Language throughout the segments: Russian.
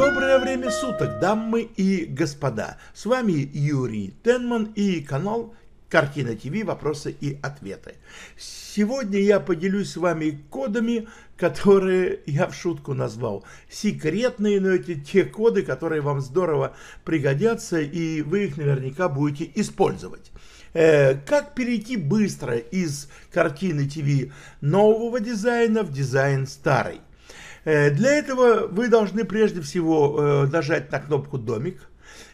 Доброе время суток, дамы и господа! С вами Юрий Тенман и канал Картина ТВ «Вопросы и ответы». Сегодня я поделюсь с вами кодами, которые я в шутку назвал секретные, но эти те коды, которые вам здорово пригодятся, и вы их наверняка будете использовать. Э, как перейти быстро из картины ТВ нового дизайна в дизайн старый? Э, для этого вы должны прежде всего э, нажать на кнопку «Домик»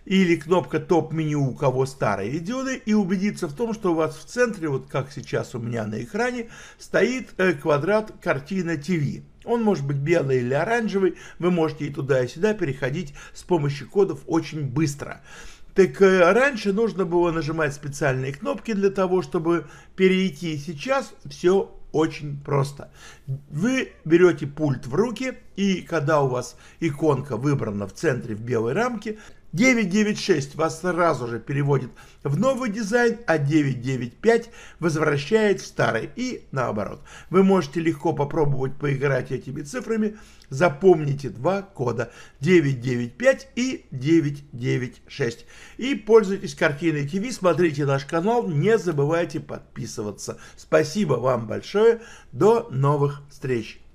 или кнопка «Топ-меню», у кого старые видеоны, и убедиться в том, что у вас в центре, вот как сейчас у меня на экране, стоит э, квадрат «Картина ТВ». Он может быть белый или оранжевый, вы можете и туда, и сюда переходить с помощью кодов очень быстро. Так раньше нужно было нажимать специальные кнопки для того, чтобы перейти. Сейчас все очень просто. Вы берете пульт в руки, и когда у вас иконка выбрана в центре в белой рамке, 996 вас сразу же переводит в новый дизайн, а 995 возвращает в старый и наоборот. Вы можете легко попробовать поиграть этими цифрами. Запомните два кода 995 и 996. И пользуйтесь картиной ТВ, смотрите наш канал, не забывайте подписываться. Спасибо вам большое, до новых встреч!